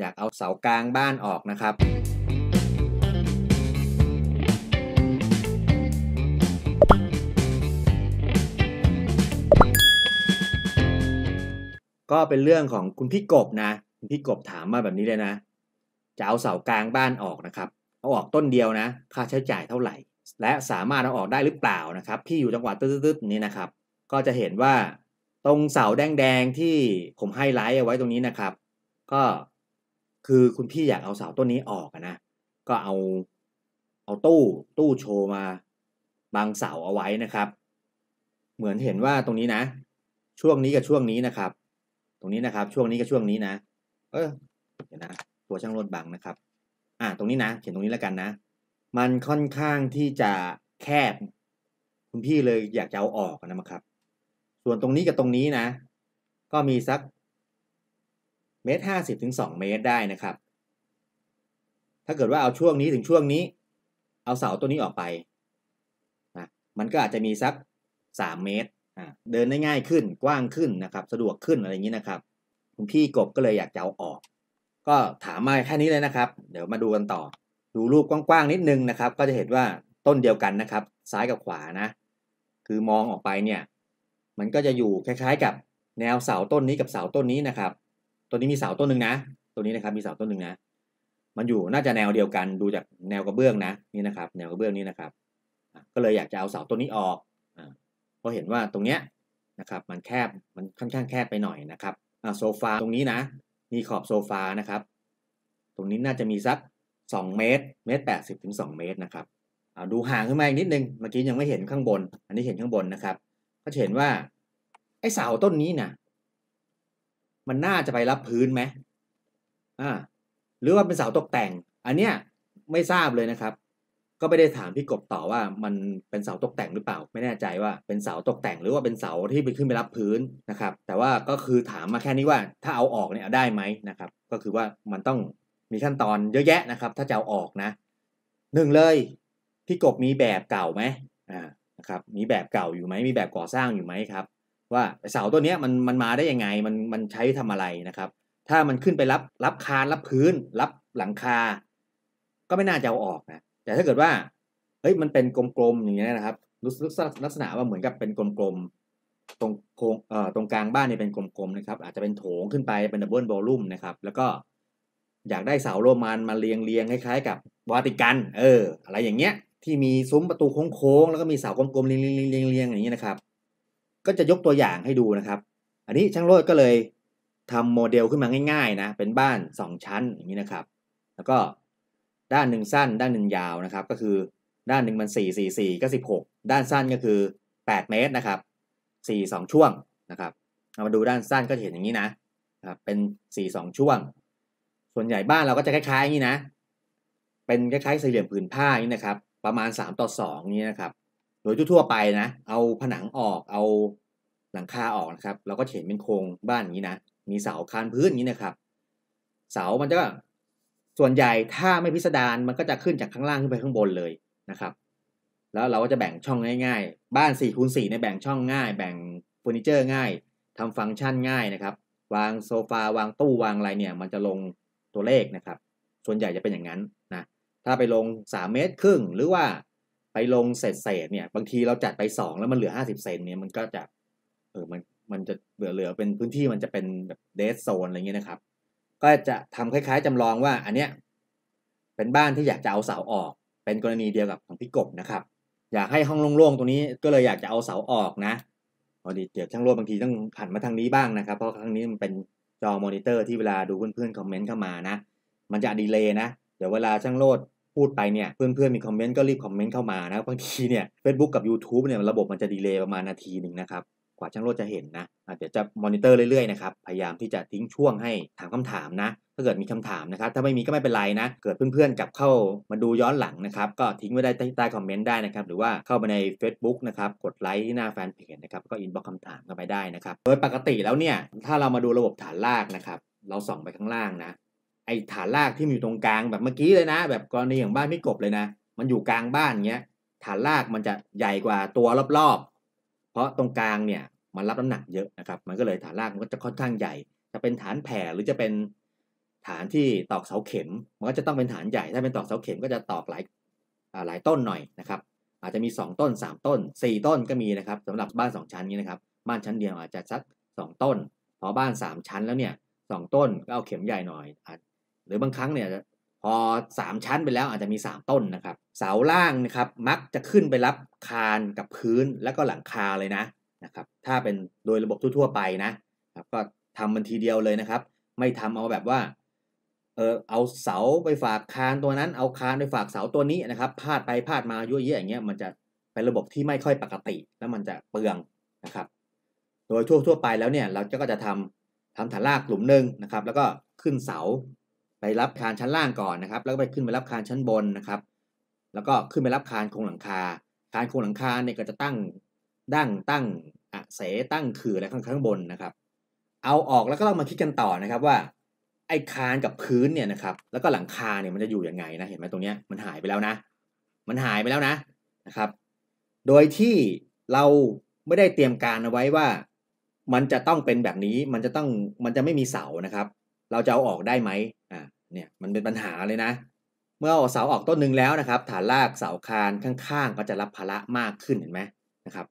อยากเอาเสากลางบ้านออกนะครับ ก็เป็นเรื่องของคุณพี่กบนะ คุณพี่กบถามมาแบบนี้เลยนะ จะเอาเสากลางบ้านออกนะครับ เอาออกต้นเดียวนะค่าใช้จ่ายเท่าไหร่ และสามารถเอาออกได้หรือเปล่านะครับพี่อยู่จังหวัดตืดๆนี้นะครับ ก็จะเห็นว่าตรงเสาแดงๆที่ผมให้ไลท์เอาไว้ตรงนี้นะครับ ก็คือคุณพี่อยากเอาเสาต้นนี้ออกนะ ก็เอาเอาตู้ ตู้โชว์มา บางเสาเอาไว้นะครับ เหมือนเห็นว่าตรงนี้นะ ช่วงนี้กับช่วงนี้นะครับ ตรงนี้นะครับ ช่วงนี้กับช่วงนี้นะ เออเห็นนะ ตัวช่างรถบังนะครับ อ่าตรงนี้นะเขียนตรงนี้แล้วกันนะ มันค่อนข้างที่จะแคบ คุณพี่เลยอยากจะเอาออกนะครับ ส่วนตรงนี้กับตรงนี้นะ ก็มีสักเมตรห้าสิบถึงสองเมตรได้นะครับ ถ้าเกิดว่าเอาช่วงนี้ถึงช่วงนี้ เอาเสาตัวนี้ออกไปนะมันก็อาจจะมีสักสามเมตร เดินได้ง่ายขึ้นกว้างขึ้นนะครับ สะดวกขึ้นอะไรอย่างนี้นะครับคุณพี่กบก็เลยอยากจะเอาออก ก็ถามมาแค่นี้เลยนะครับ เดี๋ยวมาดูกันต่อ ดูรูปกว้างๆนิดนึงนะครับ ก็จะเห็นว่าต้นเดียวกันนะครับ ซ้ายกับขวานะ คือมองออกไปเนี่ย มันก็จะอยู่คล้ายๆ กับแนวเสาต้นนี้กับเสาต้นนี้นะครับตัวนี้มีเสาต้นหนึ่งนะ ตัวนี้นะครับมีเสาต้นหนึ่งนะ มันอยู่น่าจะแนวเดียวกัน ดูจากแนวกระเบื้องนะ นี่นะครับ แนวกระเบื้องนี้นะครับ ก็เลยอยากจะเอาเสาต้นนี้ออก เพราะเห็นว่าตรงเนี้ยนะครับ มันแคบ มันค่อนข้างแคบไปหน่อยนะครับโซฟาตรงนี้นะ มีขอบโซฟานะครับ ตรงนี้น่าจะมีสัก2เมตรเมตรแปดสิบถึงสองเมตรนะครับดูห่างขึ้นมาอีกนิดนึงเมื่อกี้ยังไม่เห็นข้างบน อันนี้เห็นข้างบนนะครับก็เห็นว่าไอ้เสาต้นนี้นะมันน่าจะไปรับพื้นไหมอ่า หรือว่าเป็นเสาตกแต่ง อันเนี้ยไม่ทราบเลยนะครับ ก็ไม่ได้ถามพี่กบต่อว่ามันเป็นเสาตกแต่งหรือเปล่า ไม่แน่ใจว่าเป็นเสาตกแต่ง หรือว่าเป็นเสาที่ไปขึ้นไปรับพื้นนะครับ แต่ว่าก็คือถามมาแค่นี้ว่าถ้าเอาออกเนี่ยได้ไหมนะครับ ก็คือว่ามันต้องมีขั้นตอนเยอะแยะนะครับ ถ้าจะเอาออกนะ หนึ่งเลยพี่กบมีแบบเก่าไหมอ่า นะครับ มีแบบเก่าอยู่ไหม มีแบบก่อสร้างอยู่ไหมครับว่าเสาตัวนี้มันมันมาได้ยังไงมันมันใช้ทำอะไรนะครับ ถ้ามันขึ้นไปรับรับคานรับพื้น รับหลังคา ก็ไม่น่าจะเอาออกนะแต่ถ้าเกิดว่าเฮ้ยมันเป็นกลมๆอย่างเงี้ยนะครับลักษณะว่าเหมือนกับเป็นกลมๆตรงโครงเอ่อตรงกลางบ้านเนี่ยเป็นกลมๆนะครับ อาจจะเป็นโถงขึ้นไปเป็นดับเบิลบอลลมนะครับแล้วก็อยากได้เสาโรมันมาเรียงเรียงคล้ายๆกับวาติกัน เอออะไรอย่างเงี้ยที่มีซุ้มประตูโค้งๆแล้วก็มีเสากลมๆเรียงๆอย่างเงี้ยนะครับก็จะยกตัวอย่างให้ดูนะครับ อันนี้ช่างโลดก็เลยทำโมเดลขึ้นมาง่ายๆนะ เป็นบ้าน 2 ชั้นอย่างนี้นะครับ แล้วก็ด้านหนึ่งสั้น ด้านหนึ่งยาวนะครับ ก็คือ ด้านหนึ่งมัน 4 4 4 ก็ 16 ด้านสั้นก็คือ 8 เมตรนะครับ4 2 ช่วงนะครับเอามาดูด้านสั้นก็จะเห็นอย่างนี้นะครับ เป็น 4 2 ช่วง ส่วนใหญ่บ้านเราก็จะคล้ายๆอย่างนี้นะ เป็นคล้ายๆสี่เหลี่ยมผืนผ้าอย่างนี้นะครับ ประมาณ 3 ต่อ2นี้นะครับโดยทั่วไปนะ เอาผนังออก เอาหลังคาออกนะครับ เราก็เห็นเป็นโครงบ้านอย่างนี้นะ มีเสาคานพื้นอย่างนี้นะครับ เสามันจะส่วนใหญ่ถ้าไม่พิสดารมันก็จะขึ้นจากข้างล่างขึ้นไปข้างบนเลยนะครับ แล้วเราก็จะแบ่งช่องง่ายๆ บ้าน4ี่คูณสี่ในแบ่งช่องง่าย แบ่งเฟอร์นิเจอร์ง่าย ทำฟังก์ชันง่ายนะครับ วางโซฟา วางตู้วางอะไรเนี่ย มันจะลงตัวเลขนะครับ ส่วนใหญ่จะเป็นอย่างนั้นนะถ้าไปลง 3 เมตรครึ่งหรือว่าไปลงเศษเศษเนี่ยบางทีเราจัดไปสองแล้วมันเหลือห้าสิบเซนเนี่ยมันก็จะเออมันมันจะเหลือเหลือเป็นพื้นที่มันจะเป็นแบบเดสโซนอะไรเงี้ยนะครับ ก็จะทำคล้าย ๆ จำลองว่าอันเนี้ยเป็นบ้านที่อยากจะเอาเสาออกเป็นกรณีเดียวกับของพี่กบนะครับ อยากให้ห้องโล่งๆตรงนี้ ก็เลยอยากจะเอาเสาออกนะพอดีเดี๋ยวช่างร่วบางทีต้องหันมาทางนี้บ้างนะครับเพราะทางนี้มันเป็นจอมอนิเตอร์ที่เวลาดูเพื่อนๆคอมเมนต์เข้ามานะ มันจะดีเลย์นะ เดี๋ยวเวลาช่างโลดพูดไปเนี่ยเพื่อนๆมีคอมเมนต์ก็รีบคอมเมนต์เข้ามานะบางทีเนี่ยเฟซบุ๊กกับ YouTube เนี่ยระบบมันจะดีเลย์ประมาณนาทีหนึ่งนะครับกว่าช่างโลดจะเห็นนะเดี๋ยวจะมอนิเตอร์เรื่อยๆนะครับพยายามที่จะทิ้งช่วงให้ถามคำถามนะ ถ้าเกิดมีคำถามนะครับถ้าไม่มีก็ไม่เป็นไรนะ เกิดเพื่อนๆกลับเข้ามาดูย้อนหลังนะครับก็ทิ้งไว้ได้ใต้คอมเมนต์ได้นะครับหรือว่าเข้าไปใน Facebook นะครับ กดไลค์ที่หน้าแฟนเพจนะครับก็อินบ็อกคำถามกันไปได้นะครับโดยปกติแล้วเนี่ยถ้าเรามาดูระบบฐานลากนะครับเราส่องไปข้างล่างนะอ้ฐานรากที่มันอยู่ตรงกลางแบบเมื่อกี้เลยนะ แบบกรณีอย่างบ้านพี่กบเลยนะ มันอยู่กลางบ้านเงี้ยฐานรากมันจะใหญ่กว่าตัวรอบๆ เพราะตรงกลางเนี่ยมันรับน้ำหนักเยอะนะครับมันก็เลยฐานรากมันก็จะค่อนข้างใหญ่ จะเป็นฐานแผ่หรือจะเป็นฐานที่ตอกเสาเข็มมันก็จะต้องเป็นฐานใหญ่ถ้าเป็นตอกเสาเข็มก็จะตอกหลายหลายต้นหน่อยนะครับอาจจะมี 2 ต้น 3 ต้น 4 ต้นก็มีนะครับ สำหรับบ้าน 2 ชั้นนี้นะครับบ้านชั้นเดียวอาจจะสัก2ต้น พอบ้าน3ชั้นแล้วเนี่ยสต้นก็เอาเข็มใหญ่หน่อยรือบางครั้งเนี่ยพอสามชั้นไปแล้วอาจจะมีสามต้นนะครับ เสาล่างนะครับ มักจะขึ้นไปรับคานกับพื้นแล้วก็หลังคาเลยนะนะครับถ้าเป็นโดยระบบทั่วๆไปนะครับก็ทำมันทีเดียวเลยนะครับ ไม่ทำเอาแบบว่าเออเอา เสาไปฝากคานตัวนั้นเอาคานไปฝากเสาตัวนี้นะครับพาดไปพาดมาเยอะแยะอย่างเงี้ยมันจะเป็นระบบที่ไม่ค่อยปกติแล้วมันจะเปลืองนะครับ โดยทั่วๆ ไปแล้วเนี่ยเราก็จะทำทำฐานรากหลุมหนึ่งนะครับ แล้วก็ขึ้นเสาไปรับคานชั้นล่างก่อนนะครับ แล้วก็ไปขึ้นไปรับคานชั้นบนนะครับ แล้วก็ขึ้นไปรับคานโครงหลังคา คานโครงหลังคาเนี่ยก็จะตั้งดั้งตั้งอะเสตั้งคืออะไรข้างข้างบนนะครับ เอาออกแล้วก็ต้องมาคิดกันต่อนะครับว่า ไอ้คานกับพื้นเนี่ยนะครับ แล้วก็หลังคาเนี่ยมันจะอยู่ยังไงนะเห็นไหมตรงเนี้ยมันหายไปแล้วนะ มันหายไปแล้วนะนะครับ โดยที่เราไม่ได้เตรียมการเอาไว้ว่ามันจะต้องเป็นแบบนี้มันจะต้องมันจะไม่มีเสานะครับเราจะเอาออกได้ไหมอ่า เนี่ย มันเป็นปัญหาเลยนะ เมื่อเสาออกต้นหนึ่งแล้วนะครับ ฐานรากเสาคานข้างๆก็จะรับภาระมากขึ้นเห็นไหมนะครับ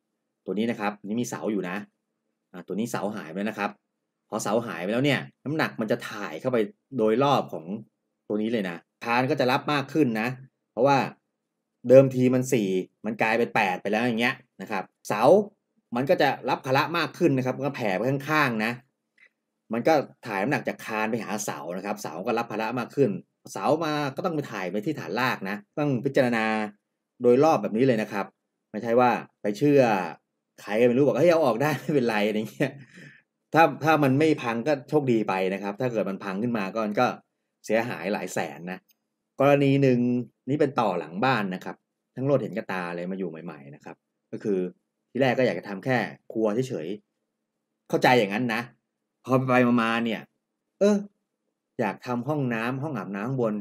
ตัวนี้นะครับนี่มีเสาอยู่นะ อ่า ตัวนี้เสาหายไปแล้วนะครับ พอเสาหายไปแล้วเนี่ยน้ำหนักมันจะถ่ายเข้าไปโดยรอบของตัวนี้เลยนะคานก็จะรับมากขึ้นนะ เพราะว่าเดิมทีมัน4มันกลายเป็น8ไปแล้วอย่างเงี้ยนะครับเสามันก็จะรับภาระมากขึ้นนะครับก็แผ่ไปข้างๆนะมันก็ถ่ายน้ำหนักจากคานไปหาเสานะครับ เสาก็รับภาระมากขึ้น เสามาก็ต้องไปถ่ายไปที่ฐานลากนะ ต้องพิจารณาโดยรอบแบบนี้เลยนะครับ ไม่ใช่ว่าไปเชื่อใครไม่รู้บอกเฮ้ยเอาออกได้ไม่เป็นไรอะไรเงี้ย ถ้าถ้ามันไม่พังก็โชคดีไปนะครับ ถ้าเกิดมันพังขึ้นมาก็มันก็เสียหายหลายแสนนะ กรณีหนึ่งนี่เป็นต่อหลังบ้านนะครับ ทั้งโลดเห็นกระตาเลยมาอยู่ใหม่ ๆนะครับ ก็คือที่แรกก็อยากจะทำแค่ครัวเฉยๆเข้าใจอย่างนั้นนะพอไปมาเนี่ย เออ อยากทำห้องน้ำห้องอาบน้ำบน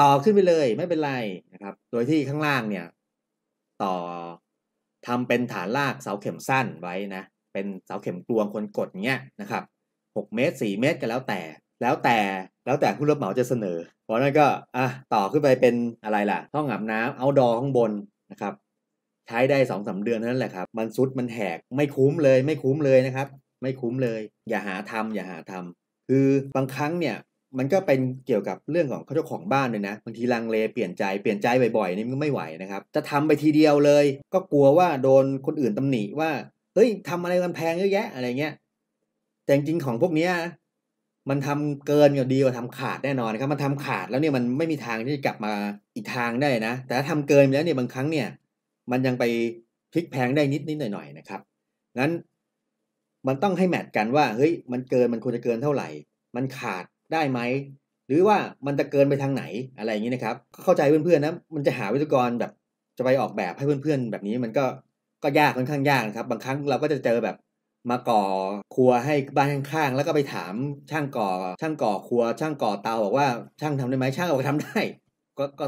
ต่อขึ้นไปเลยไม่เป็นไรนะครับ โดยที่ข้างล่างเนี่ย ต่อทำเป็นฐานลากเสาเข็มสั้นไว้นะเป็นเสาเข็มกลวงคนกดเงี้ยนะครับหกเมตรสี่เมตรก็แล้วแต่ แล้วแต่แล้วแต่ผู้รับเหมาจะเสนอเพราะนั้นก็อ่ะต่อขึ้นไปเป็นอะไรล่ะ ห้องอาบน้ำเอาดอข้างบนนะครับ ใช้ได้สองสาเดือนนั่นแหละครับมันซุดมันแหกไม่คุ้มเลย ไม่คุ้มเลยนะครับไม่คุ้มเลย อย่าหาทำ อย่าหาทำ คือบางครั้งเนี่ย มันก็เป็นเกี่ยวกับเรื่องของเจ้าของบ้านเลยนะบางทีลังเลเปลี่ยนใจเปลี่ยนใจบ่อยๆนี่มันไม่ไหวนะครับ จะทำไปทีเดียวเลย ก็กลัวว่าโดนคนอื่นตำหนิว่าเฮ้ยทำอะไรกันแพงเยอะแยะ อะไรเงี้ยแต่จริงของพวกเนี้ยมันทำเกินกว่าดีกว่าทำขาดแน่นอนนะครับมันทำขาดแล้วเนี่ยมันไม่มีทางที่จะกลับมาอีกทางได้นะ แต่ถ้าทำเกินแล้วเนี่ยบางครั้งเนี่ยมันยังไปพลิกแพงได้นิดนิดหน่อยหน่อยนะครับงั้นมันต้องให้แมทกันว่าเฮ้ยมันเกินมันควรจะเกินเท่าไหร่ มันขาดได้ไหมหรือว่ามันจะเกินไปทางไหนอะไรอย่างนี้นะครับ เข้าใจเพื่อนๆนะ มันจะหาวิศวกรแบบจะไปออกแบบให้เพื่อนๆแบบนี้มันก็ก็ยากค่อนข้างยากครับ บางครั้งเราก็จะเจอแบบ มาก่อครัวให้บ้านข้างๆแล้วก็ไปถามช่างก่อช่างก่อครัวช่างก่อเตาบอกว่าช่างทำได้ไหมช่างบอกทำได้ ก็ก็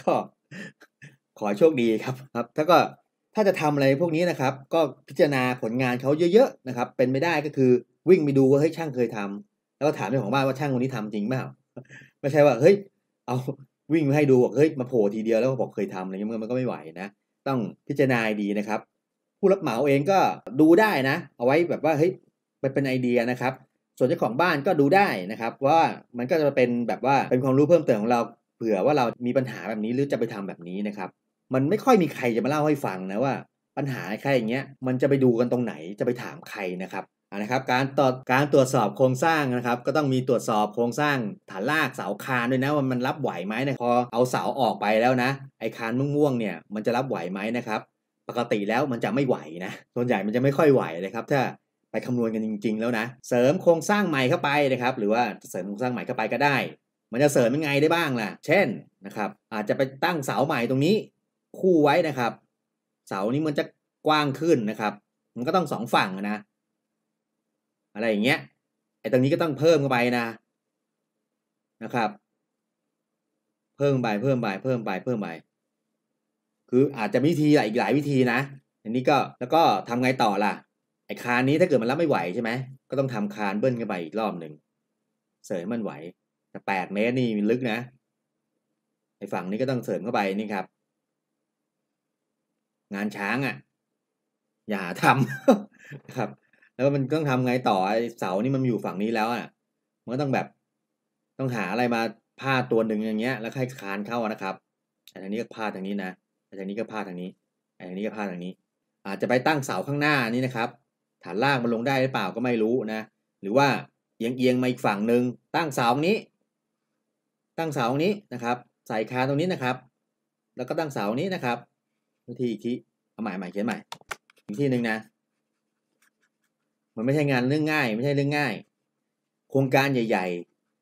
ก็ขอโชคดีครับ ครับถ้าก็ถ้าจะทำอะไรพวกนี้นะครับ ก็พิจารณาผลงานเขาเยอะๆนะครับ เป็นไม่ได้ก็คือวิ่งไปดูว่าเฮ้ยช่างเคยทำ แล้วก็ถามเจ้าของบ้านว่าช่างคนนี้ทำจริงเปล่าไม่ใช่ว่าเฮ้ยเอาวิ่งมาให้ดูบอกเฮ้ยมาโผล่ทีเดียวแล้วก็บอกเคยทำอะไรเงี้ยมันก็ไม่ไหวนะ ต้องพิจารณาดีนะครับ ผู้รับเหมาเองก็ดูได้นะ เอาไว้แบบว่าเฮ้ยมันเป็นไอเดียนะครับ ส่วนเจ้าของบ้านก็ดูได้นะครับ ว่ามันก็จะเป็นแบบว่าเป็นความรู้เพิ่มเติมของเราเผื่อว่าเรามีปัญหาแบบนี้หรือจะไปทำแบบนี้นะครับมันไม่ค่อยมีใครจะมาเล่าให้ฟังนะว่า ปัญหาใครอย่างเงี้ยมันจะไปดูกันตรงไหนจะไปถามใครนะครับนะครับการตวจการตรวจสอบโครงสร้างนะครับ ก็ต้องมีตรวจสอบโครงสร้างฐานรากเสาคานด้วยนะว่ามันรับไหวไหมนะพอเอาเสาออกไปแล้วนะ ไอคานม่วงๆเนี่ยมันจะรับไหวไหมนะครับปกติแล้วมันจะไม่ไหวนะส่วนใหญ่มันจะไม่ค่อยไหวนะครับถ้าไปคำนวณกันจริง ๆ แล้วนะเสริมโครงสร้างใหม่เข้าไปนะครับ หรือว่าเสริมโครงสร้างใหม่เข้าไปก็ได้ มันจะเสริมยังไงได้บ้างล่ะ เช่นนะครับอาจจะไปตั้งเสาใหม่ตรงนี้คู่ไว้นะครับ เสานี้มันจะกว้างขึ้นนะครับ มันก็ต้องสองฝั่งนะอะไรอย่างเงี้ยไอ้ตรงนี้ก็ต้องเพิ่มเข้าไปนะนะครับ เพิ่มไปเพิ่มไปเพิ่มไปเพิ่มไปคืออาจจะวิธีหลายอีกหลายวิธีนะ อันนี้ก็แล้วก็ทำไงต่อล่ะ ไอ้คานนี้ถ้าเกิดมันรับไม่ไหวใช่ไหมก็ต้องทำคานเบิ้ลกันไปอีกรอบหนึ่งเสริมมันไหว แต่แปดเมตรนี่ลึกนะไอ้ฝั่งนี้ก็ต้องเสริมเข้าไปนี่ครับงานช้างอะ่ะ อย่าทำครับ แล้วมันต้องทำไงต่อไอ้เสานี่มันอยู่ฝั่งนี้แล้วอะ่ะมันก็ต้องแบบ ต้องหาอะไรมาพาดตัวหนึ่งอย่างเงี้ยแล้วให้คานเข้านะครับอันนี้ก็พาดทางนี้นะอันนี้ก็พาดทางนี้อันนี้ก็พาดทางนี้อาจจะไปตั้งเสาข้างหน้านี้นะครับ ฐานล่างมันลงได้หรือเปล่าก็ไม่รู้นะหรือว่าเอียงเอียงมาอีกฝั่งหนึ่ง ตั้งเสาตรงนี้ ตั้งเสาตรงนี้นะครับ ใส่คานตรงนี้นะครับ แล้วก็ตั้งเสานี้นะครับวิธีอีกทีเอาใหม่ใหม่เขียนใหม่อีกที่หนึ่งนะ มันไม่ใช่งานเรื่องง่าย ไม่ใช่เรื่องง่าย โครงการใหญ่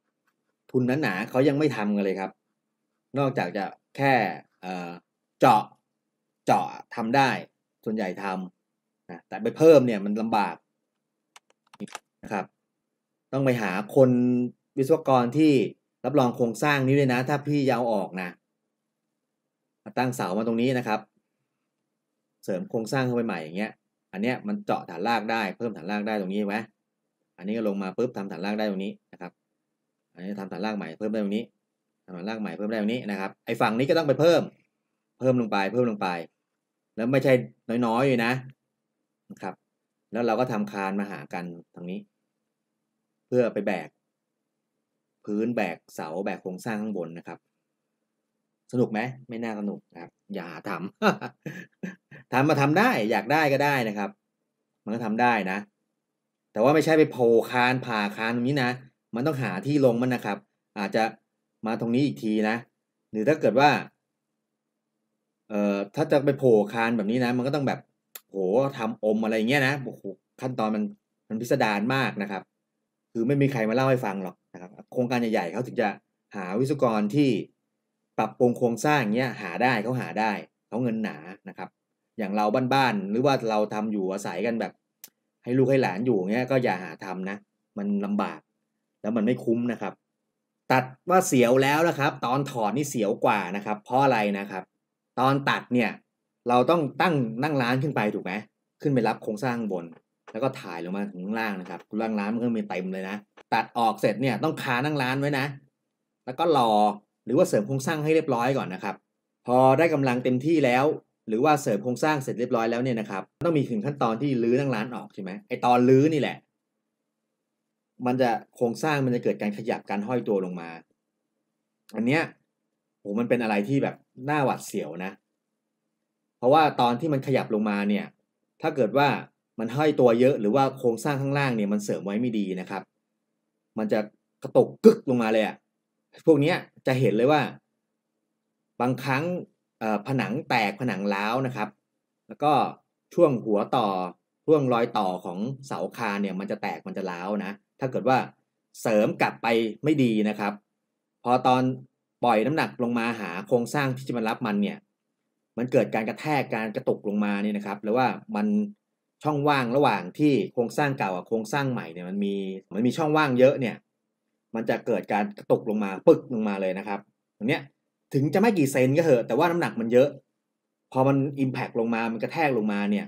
ๆ ทุนหนาๆเขายังไม่ทำกันเลยครับ นอกจากจะแค่เจาะเจาะทำได้ส่วนใหญ่ทำนะแต่ไปเพิ่มเนี่ยมันลำบากนะครับ ต้องไปหาคนวิศวกรที่รับรองโครงสร้างนี้ด้วยนะ ถ้าพี่ยาวออกนะตั้งเสามาตรงนี้นะครับเสริมโครงสร้างเข้าไปใหม่อย่างเงี้ย อันเนี้ยมันเจาะฐานรากได้เพิ่มฐานรากได้ตรงนี้ไหมอันนี้ก็ลงมาปุ๊บทำฐานรากได้ตรงนี้นะครับ อันนี้ทำฐานรากใหม่เพิ่มได้ตรงนี้ทำฐานรากใหม่เพิ่มได้ตรงนี้นะครับ ไอ้ฝั่งนี้ก็ต้องไปเพิ่ม เพิ่มลงไปเพิ่มลงไป แล้วไม่ใช่น้อยๆอยู่นะนะครับ แล้วเราก็ทำคานมาหากันทางนี้ เพื่อไปแบกพื้นแบกเสาแบกโครงสร้างข้างบนนะครับสนุกไหมไม่น่าสนุกนะครับ อย่าทำทำมาทำได้ อยากได้ก็ได้นะครับ มันก็ทำได้นะ แต่ว่าไม่ใช่ไปโผล่คานผ่าคานตรงนี้นะมันต้องหาที่ลงมันนะครับ อาจจะมาตรงนี้อีกทีนะ หรือถ้าเกิดว่า เอ่อถ้าจะไปโผล่คานแบบนี้นะ มันก็ต้องแบบ โหทำอมอะไรเงี้ยนะโอ้โหขั้นตอนมันมันพิสดารมากนะครับ คือไม่มีใครมาเล่าให้ฟังหรอกนะครับ โครงการใหญ่ๆเขาถึงจะหาวิศวกรที่ปรับปรุงโครงสร้างเงี้ยหาได้เขาหาได้เขาเงินหนา นะครับ อย่างเราบ้านๆหรือว่าเราทำอยู่อาศัยกันแบบ ให้ลูกให้หลานอยู่เงี้ย ก็อย่าหาทำนะ มันลำบาก แล้วมันไม่คุ้มนะครับ ตัดว่าเสียวแล้วนะครับ ตอนถอดนี่เสียวกว่านะครับเพราะอะไรนะครับ ตอนตัดเนี่ยเราต้องตั้งนั่งร้านขึ้นไปถูกไหมขึ้นไปรับโครงสร้างบน แล้วก็ถ่ายลงมาถึงล่างนะครับล่างร้านมันก็มีเต็มเลยนะ ตัดออกเสร็จเนี่ยต้องคานั่งร้านไว้นะ แล้วก็รอหรือว่าเสริมโครงสร้างให้เรียบร้อยก่อนนะครับ พอได้กำลังเต็มที่แล้ว หรือว่าเสริมโครงสร้างเสร็จเรียบร้อยแล้วเนี่ยนะครับ ต้องมีถึงขั้นตอนที่รื้อทั้งร้านออกใช่ไหมไอตอนรื้อนี่แหละ มันจะโครงสร้างมันจะเกิดการขยับการห้อยตัวลงมา อันเนี้ยโ้มันเป็นอะไรที่แบบหน้าหวัดเสียวนะ เพราะว่าตอนที่มันขยับลงมาเนี่ยถ้าเกิดว่ามันห้อยตัวเยอะหรือว่าโครงสร้างข้างล่างเนี่ยมันเสริมไว้ไม่ดีนะครับ มันจะกระตกกึกลงมาเลยอะพวกเนี้ยจะเห็นเลยว่า บางครั้งผนังแตกผนังร้าวนะครับ แล้วก็ช่วงหัวต่อช่วงรอยต่อของเสาคานเนี่ยมันจะแตกมันจะร้าวนะถ้าเกิดว่าเสริมกลับไปไม่ดีนะครับพอตอนปล่อยน้ำหนักลงมาหาโครงสร้างที่จะมารับมันเนี่ยมันเกิดการกระแทกการกระตุกลงมาเนี่ยนะครับ หรือว่ามันช่องว่างระหว่างที่โครงสร้างเก่ากับโครงสร้างใหม่เนี่ยมันมีมันมีช่องว่างเยอะเนี่ยมันจะเกิดการกระตุกลงมาปึกลงมาเลยนะครับตรงเนี้ยถึงจะไม่กี่เซนก็เถอะ แต่ว่าน้ำหนักมันเยอะพอมันอิมแพกลงมา มันกระแทกลงมาเนี่ย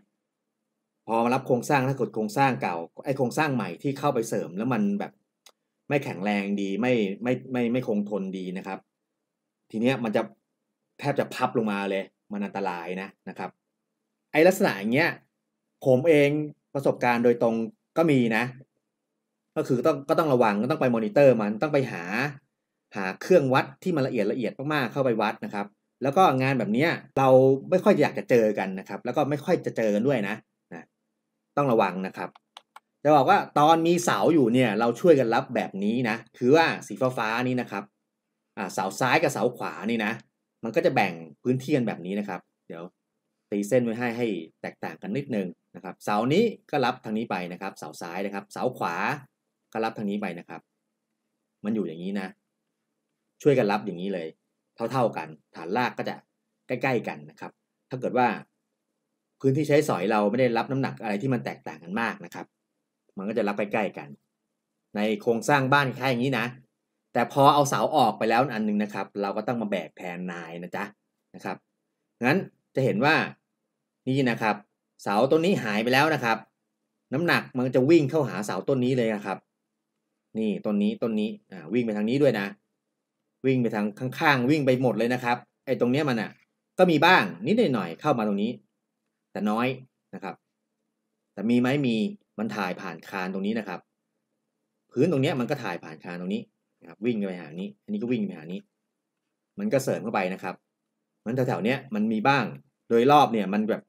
พอมารับโครงสร้างถ้ากดโครงสร้างเก่าไอโครงสร้างใหม่ที่เข้าไปเสริม แล้วมันแบบไม่แข็งแรงดีไม่ไม่ไม่ไม่คงทนดีนะครับ ทีเนี้ยมันจะแทบจะพับลงมาเลย มันอันตรายนะนะครับ ไอลักษณะอย่างเงี้ยผมเองประสบการณ์โดยตรงก็มีนะก็คือต้องก็ต้องระวังก็ต้องไปมอนิเตอร์มันต้องไปหา หาเครื่องวัดที่มันละเอียดละเอียดมาก ๆ เข้าไปวัดนะครับ แล้วก็งานแบบนี้เราไม่ค่อยอยากจะเจอกันนะครับ แล้วก็ไม่ค่อยจะเจอกันด้วยนะนะต้องระวังนะครับจะบอกว่าตอนมีเสาอยู่เนี่ย เราช่วยกันรับแบบนี้นะคือว่าสีฟ้าฟ้านี้นะครับอ่าเสาซ้ายกับเสาขวานี่นะ มันก็จะแบ่งพื้นที่กันแบบนี้นะครับ เดี๋ยวตีเส้นไว้ให้ให้แตกต่างกันนิดนึงนะครับ เสานี้ก็รับทางนี้ไปนะครับ เสาซ้ายนะครับ เสาขวาก็รับทางนี้ไปนะครับ มันอยู่อย่างนี้นะ ช่วยกันรับอย่างนี้เลย เท่าๆกัน ฐานรากก็จะใกล้ ๆกันนะครับ ถ้าเกิดว่าพื้นที่ใช้สอยเราไม่ได้รับน้ำหนักอะไรที่มันแตกต่างกันมากนะครับ มันก็จะรับใกล้ๆกัน ในโครงสร้างบ้านแค่อย่างนี้นะ แต่พอเอาเสาออกไปแล้วอันนึงนะครับ เราก็ต้องมาแบกแทนนายนะจ๊ะ นะครับ งั้นจะเห็นว่านี่นะครับ เสาต้นนี้หายไปแล้วนะครับ น้ำหนักมันจะวิ่งเข้าหาเสาต้นนี้เลยนะครับนี่ต้นนี้ต้นนี้อ่าวิ่งไปทางนี้ด้วยนะ วิ่งไปทางข้าง ๆ วิ่งไปหมดเลยนะครับไอ้ตรงเนี้ยมันอ่ะก็มีบ้างนิดหน่อยเข้ามาตรงนี้ แต่น้อยนะครับ แต่มีไหมมีมันถ่ายผ่านคานตรงนี้นะครับ พื้นตรงเนี้ยมันก็ถ่ายผ่านคานตรงนี้นะครับ วิ่งไปหานี้ อันนี้ก็วิ่งไปหานี้ มันก็เสริมเข้าไปนะครับ มันแถวๆเนี้ยมันมีบ้างโดยรอบเนี่ย มันแบบ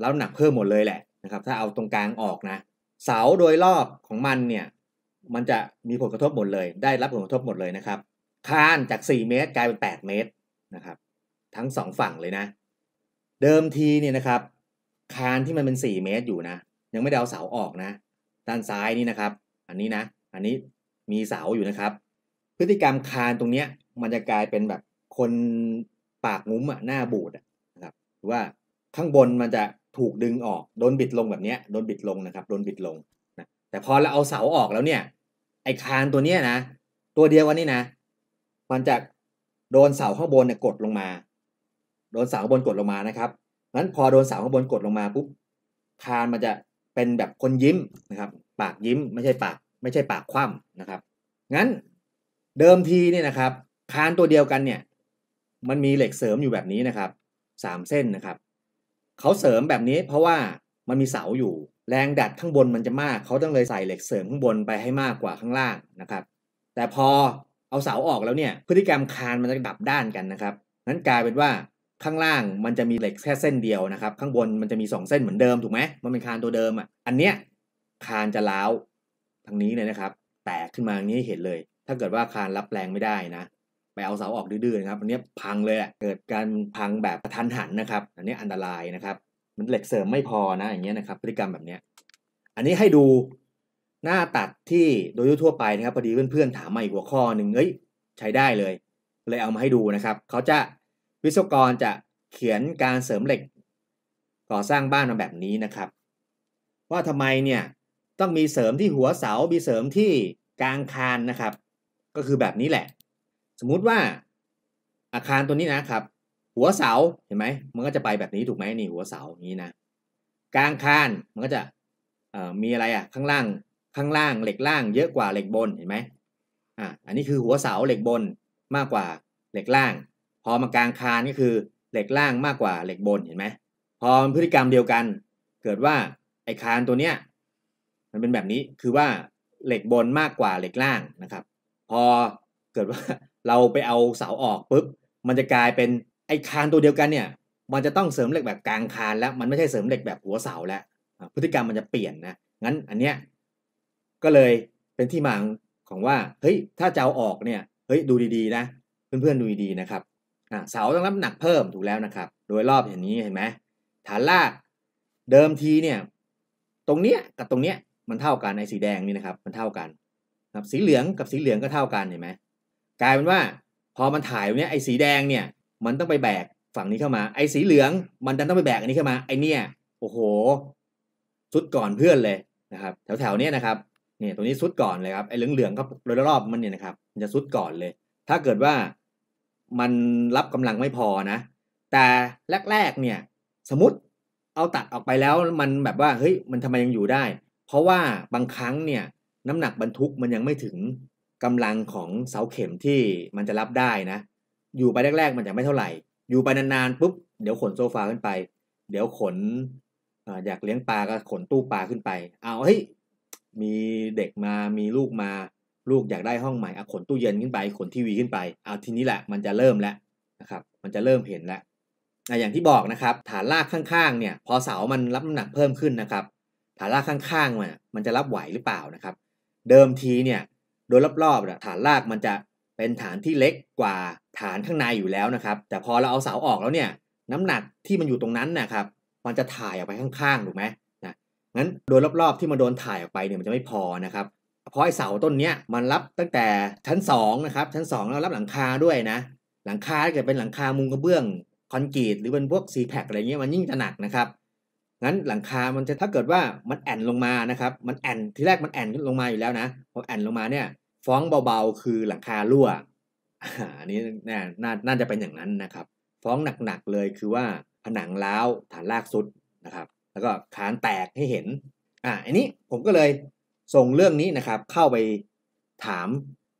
แล้วหนักเพิ่มหมดเลยแหละนะครับ ถ้าเอาตรงกลางออกนะ เสาโดยรอบของมันเนี่ยมันจะมีผลกระทบหมดเลย ได้รับผลกระทบหมดเลยนะครับ คานจาก 4 เมตรกลายเป็น 8 เมตรนะครับ ทั้ง 2 ฝั่งเลยนะ เดิมทีเนี่ยนะครับ คานที่มันเป็น 4 เมตรอยู่นะ ยังไม่ได้เอาเสาออกนะ ด้านซ้ายนี่นะครับ อันนี้นะ อันนี้มีเสาอยู่นะครับ พฤติกรรมคานตรงเนี้ยมันจะกลายเป็นแบบคนปากงุ้มอะหน้าบูดนะครับ หรือว่าข้างบนมันจะถูกดึงออก โดนบิดลงแบบเนี้ยโดนบิดลงนะครับ โดนบิดลงนะแต่พอเราเอาเสาออกแล้วเนี่ยไอคานตัวเนี้ยนะ ตัวเดียวกันนี่นะ มันจะโดนเสาข้างบนเนี่ยกดลงมา โดนเสาข้างบนกดลงมานะครับงั้นพอโดนเสาข้างบนกดลงมาปุ๊บคานมันจะเป็นแบบคนยิ้มนะครับ ปากยิ้มไม่ใช่ปาก ไม่ใช่ปากคว่ำนะครับ งั้นเดิมทีเนี่ยนะครับคานตัวเดียวกันเนี่ย มันมีเหล็กเสริมอยู่แบบนี้นะครับสามเส้นนะครับเขาเสริมแบบนี้เพราะว่ามันมีเสาอยู่ แรงดัดข้างบนมันจะมากเขาต้องเลยใส่เหล็กเสริมข้างบนไปให้มากกว่าข้างล่างนะครับ แต่พอเอาเสาออกแล้วเนี่ย พฤติกรรมคานมันจะดับด้านกันนะครับ นั้นกลายเป็นว่าข้างล่างมันจะมีเหล็กแค่เส้นเดียวนะครับ ข้างบนมันจะมี2เส้นเหมือนเดิมถูกไหมมันเป็นคานตัวเดิมอ่ะอันเนี้ยคานจะล้าวทางนี้เลยนะครับ แตกขึ้นมาอย่างนี้เห็นเลย ถ้าเกิดว่าคานรับแรงไม่ได้นะไปเอาเสาออกดื้อๆนะครับอันนี้พังเลยเกิดการพังแบบกระทันหันนะครับ อันนี้อันตรายนะครับมันเหล็กเสริมไม่พอนะอย่างเงี้ยนะครับพฤติกรรมแบบเนี้ยอันนี้ให้ดูหน้าตัดที่โดยทั่วไปนะครับพอดีเพื่อนๆถามมาอีกหัวข้อหนึ่งเอ้ยใช้ได้เลย เลยเอามาให้ดูนะครับเขาจะวิศวกรจะเขียนการเสริมเหล็ก ก่อสร้างบ้านมาแบบนี้นะครับ ว่าทำไมเนี่ยต้องมีเสริมที่หัวเสามีเสริมที่กลางคานนะครับ ก็คือแบบนี้แหละ สมมุติว่าอาคารตัวนี้นะครับหัวเสาเห็นไหมมันก็จะไปแบบนี้ถูกไหมนี่หัวเสาอย่างนี้นะกลางคานมันก็จะมีอะไรอ่ะข้างล่างข้างล่างเหล็กล่าง เยอะกว่าเหล็กบนเห็นไหมอ่ะอันนี้คือหัวเสาเหล็กบนมากกว่าเหล็กล่าง พอมากลางคานก็คือเหล็กล่างมากกว่าเหล็กบนเห็นไหมพอพฤติกรรมเดียวกัน เกิดว่าไอ้คานตัวเนี้ยมันเป็นแบบนี้คือว่าเหล็กบนมากกว่าเหล็กล่างนะครับ พอเกิดว่าเราไปเอาเสาออกปุ๊บมันจะกลายเป็นไอ้คานตัวเดียวกันเนี่ย มันจะต้องเสริมเหล็กแบบกลางคานแล้ว มันไม่ใช่เสริมเหล็กแบบหัวเสาแล้ว พฤติกรรมมันจะเปลี่ยนนะ งั้นอันเนี้ยก็เลยเป็นที่มาของว่า เฮ้ย ถ้าจะเอาออกเนี่ย เฮ้ยดูดีๆนะ เพื่อนๆดูดีๆนะครับ อ่เสาต้องรับหนักเพิ่มถูกแล้วนะครับ โดยรอบอย่างนี้เห็นไหม ฐานลากเดิมทีเนี่ย ตรงเนี้ยกับตรงเนี้ยมันเท่ากันไอสีแดงนี่นะครับ มันเท่ากันครับ สีเหลืองกับสีเหลืองก็เท่ากันเห็นไหม กลายเป็นว่าพอมันถ่ายตรงนี้ไอ้สีแดงเนี่ยมันต้องไปแบกฝั่งนี้เข้ามา ไอ้สีเหลือง มันดันต้องไปแบกอันนี้เข้ามา ไอ้เนี่ยโอ้โห สุดก่อนเพื่อนเลยนะครับแถวแถวเนี้ยนะครับเนี่ยตรงนี้สุดก่อนเลยครับไอ้เหลืองเหลืองก็โดยรอบมันเนี่ยนะครับมันจะสุดก่อนเลย ถ้าเกิดว่ามันรับกำลังไม่พอนะ แต่แรก ๆเนี่ยสมมติเอาตัดออกไปแล้วมันแบบว่าเฮ้ยมันทำไมยังอยู่ได้ เพราะว่าบางครั้งเนี่ยน้ำหนักบรรทุกมันยังไม่ถึงกำลังของเสาเข็มที่มันจะรับได้นะอยู่ไปแรกๆมันจะไม่เท่าไหร่ อยู่ไปนานๆปุ๊บเดี๋ยวขนโซฟาขึ้นไป เดี๋ยวขนอยากเลี้ยงปลาก็ขนตู้ปลาขึ้นไป เอาเฮ้ยมีเด็กมา มีลูกมาลูกอยากได้ห้องใหม่อาขนตู้เย็นขึ้นไป ขนทีวีขึ้นไป เอาทีนี้แหละมันจะเริ่มแล้วนะครับ มันจะเริ่มเห็นแล้วอย่างที่บอกนะครับฐานรากข้างๆ เนี่ย พอเสามันรับน้ำหนักเพิ่มขึ้นนะครับ ฐานรากข้างๆมันมันจะรับไหวหรือเปล่านะครับ เดิมทีเนี่ยโดยรอบๆฐานรากมันจะเป็นฐานที่เล็กกว่าฐานข้างในอยู่แล้วนะครับ แต่พอเราเอาเสาออกแล้วเนี่ย น้ำหนักที่มันอยู่ตรงนั้นนะครับมันจะถ่ายออกไปข้าง ๆถูกไหมนะงั้นโดยรอบๆที่มันโดนถ่ายออกไปเนี่ยมันจะไม่พอนะครับเพราะไอ้เสาต้นเนี้ยมันรับตั้งแต่ชั้น2นะครับชั้น2แล้วรับหลังคาด้วยนะ หลังคาถ้าเกิดเป็นหลังคามุงกระเบื้องคอนกรีตหรือเป็นพวกซีแพคอะไรเงี้ยมันยิ่งจะหนักนะครับงั้นหลังคา มันจะถ้าเกิดว่ามันแอนลงมานะครับมันแอนที่แรกมันแอนลงมาอยู่แล้วนะพอแอนลงมาเนี่ยฟ้องเบา ๆ คือหลังคารั่ว อันนี้น่า น่าจะเป็นอย่างนั้นนะครับฟ้องหนัก ๆ เลยคือว่า ผนังร้าว ฐานรากสุดนะครับ แล้วก็คานแตกให้เห็น อ่าอันนี้ผมก็เลยส่งเรื่องนี้นะครับเข้าไปถาม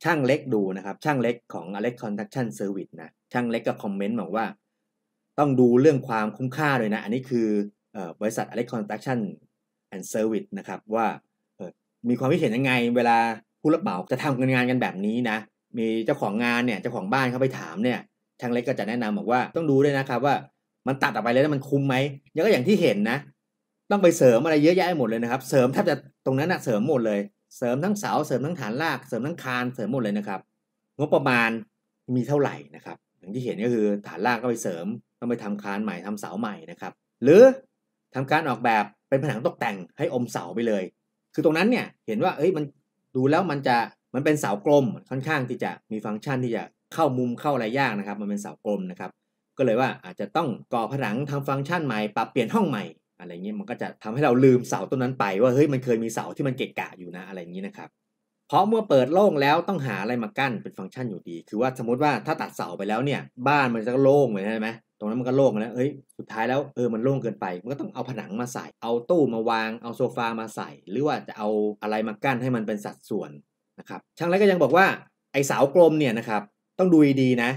ช่างเล็กดูนะครับ ช่างเล็กของ Alex Construction Service นะ ช่างเล็กก็คอมเมนต์บอกว่า ต้องดูเรื่องความคุ้มค่าด้วยนะ อันนี้คือบริษัท Alex Construction and Service นะครับว่ามีความคิดเห็นยังไงเวลาผู้รับเหมาจะทำงานกันแบบนี้นะมีเจ้าของงานเนี่ยเจ้าของบ้านเขาไปถามเนี่ยทางเล็กก็จะแนะนำบอกว่า ต้องดูด้วยนะครับ ว่ามันตัดออกไปแล้วมันคุ้มไหมยังก็อย่างที่เห็นนะ ต้องไปเสริมอะไรเยอะแยะหมดเลยนะครับ เสริมแทบจะตรงนั้นนะเสริมหมดเลยเสริมทั้งเสาเสริมทั้งฐานรากเสริมทั้งคานเสริมหมดเลยนะครับงบประมาณมีเท่าไหร่นะครับ อย่างที่เห็นก็คือฐานรากก็ไปเสริมต้องไปทำคานใหม่ทำเสาใหม่นะครับหรือทำการออกแบบเป็นผนังตกแต่งให้อมเสาไปเลย คือตรงนั้นเนี่ยเห็นว่าเอ้ยมันดูแล้วมันจะมันเป็นเสากลมค่อนข้างที่จะมีฟังก์ชันที่จะเข้ามุมเข้าอะไรยากนะครับ มันเป็นเสากลมนะครับก็เลยว่าอาจจะต้องก่อผนังทำฟังก์ชันใหม่ ปรับเปลี่ยนห้องใหม่อะไรเงี้ยมันก็จะทำให้เราลืมเสาต้นนั้นไปว่าเฮ้ยมันเคยมีเสาที่มันเกะกะอยู่นะอะไรอย่างนี้นะครับเพราะเมื่อเปิดโล่งแล้วต้องหาอะไรมากั้นเป็นฟังก์ชันอยู่ดี คือว่าสมมติว่าถ้าตัดเสาไปแล้วเนี่ยบ้านมันจะโล่งเอนใช่ไหมรงนั้นมันก็โล่งแล้ว เฮ้ย สุดท้ายแล้วเออ มันโล่งเกินไป มันก็ต้องเอาผนังมาใส่ เอาตู้มาวาง เอาโซฟามาใส่ หรือว่าจะเอาอะไรมากั้นให้มันเป็นสัดส่วนนะครับ ช่างไรก็ยังบอกว่า ไอ้เสากลมเนี่ยนะครับ ต้องดูดีนะ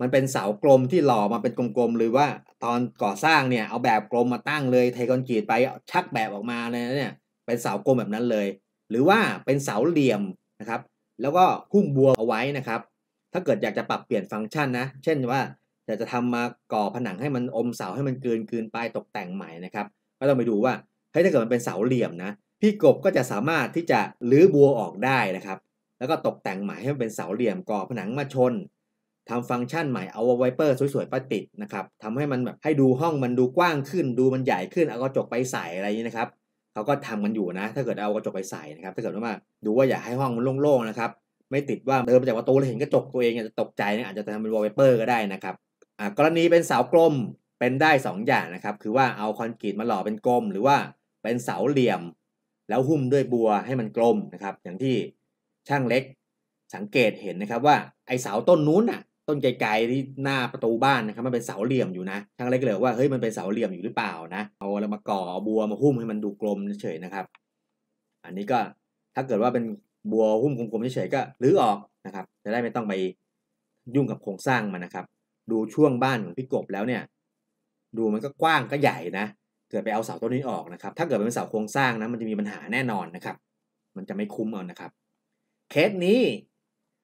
มันเป็นเสากลมที่หล่อมาเป็นกลมๆ หรือว่าตอนก่อสร้างเนี่ย เอาแบบกลมมาตั้งเลยไทคอนกรีตไปชักแบบออกมาเลยเนี่ย เป็นเสากลมแบบนั้นเลย หรือว่าเป็นเสาเหลี่ยมนะครับ แล้วก็หุ้มบัวเอาไว้นะครับ ถ้าเกิดอยากจะปรับเปลี่ยนฟังก์ชันนะ เช่นว่าแต่จะทำมาก่อผนังให้มันอมเสาให้มันเกินเกินไปตกแต่งใหม่นะครับ ก็ต้องไปดูว่าเฮ้ยถ้าเกิดมันเป็นเสาเหลี่ยมนะ พี่กบก็จะสามารถที่จะรื้อบัวออกได้นะครับ แล้วก็ตกแต่งใหม่ให้มันเป็นเสาเหลี่ยมก่อผนังมาชนทำฟังก์ชันใหม่เอาไวเปอร์สวยๆปะติดนะครับทำให้มันแบบให้ดูห้องมันดูกว้างขึ้น ดูมันใหญ่ขึ้นเอากระจกไปใส่อะไรนี้นะครับ เขาก็ทำกันอยู่นะ ถ้าเกิดเอากระจกไปใส่นะครับถ้าเกิดว่าดูว่าอยากให้ห้องมันโล่งๆนะครับ ไม่ติดว่าเดินมาจากประตูแล้เห็นกระจกตัวเองจะตกใจนะอาจจะทำเป็นวอลเปเปอร์ก็ได้นะครับกรณีเป็นเสากลมเป็นได้2ออย่างนะครับ คือว่าเอาคอนกรีตมาหล่อเป็นกลม หรือว่าเป็นเสาเหลี่ยม แล้วหุ้มด้วยบัวให้มันกลมนะครับ อย่างที่ช่างเล็กสังเกตเห็นนะครับว่าไอเสาต้นนู้นน่ะ ต้นไกลๆที่หน้าประตูบ้านนะครับมันเป็นเสาเหลี่ยมอยู่นะ ช่างเล็กเลยว่าเฮ้ยมันเป็นเสาเหลี่ยมอยู่หรือเปล่านะ เอาอะไรมาก่อบัวมาหุ้มให้มันดูกลมเฉยนะครับ อันนี้ก็ถ้าเกิดว่าเป็นบัวหุ้มกลมๆเฉยก็รื้อออกนะครับจะได้ไม่ต้องไปยุ่งกับโครงสร้างมันนะครับดูช่วงบ้านของพี่กบแล้วเนี่ยดูมันก็กว้างก็ใหญ่นะเกิดไปเอาเสาต้นนี้ออกนะครับถ้าเกิดเป็นเสาโครงสร้างนะมันจะมีปัญหาแน่นอนนะครับ มันจะไม่คุ้มเอานะครับเคสนี้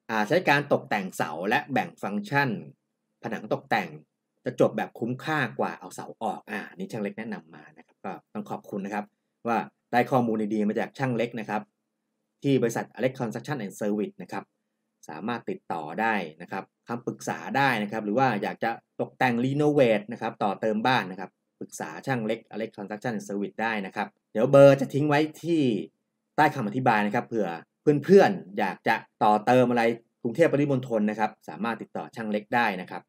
อาใช้การตกแต่งเสาและแบ่งฟังก์ชัน ผนังตกแต่งจะจบแบบคุ้มค่ากว่าเอาเสาออกอ่านี่ช่างเล็กแนะนำมานะครับก็ต้องขอบคุณนะครับ ว่าได้ข้อมูลดีๆมาจากช่างเล็กนะครับ ที่บริษัท Alex Construction and Service นะครับสามารถติดต่อได้นะครับคำปรึกษาได้นะครับ หรือว่าอยากจะตกแต่งรีโนเวทนะครับ ต่อเติมบ้านนะครับ ปรึกษาช่างเล็กอเล็กทรอนซัคชันเซอร์วิสได้นะครับ เดี๋ยวเบอร์จะทิ้งไว้ที่ใต้คำอธิบายนะครับ เผื่อเพื่อนๆ อยากจะต่อเติมอะไรกรุงเทพปริมณฑลนะครับ สามารถติดต่อช่างเล็กได้นะครับ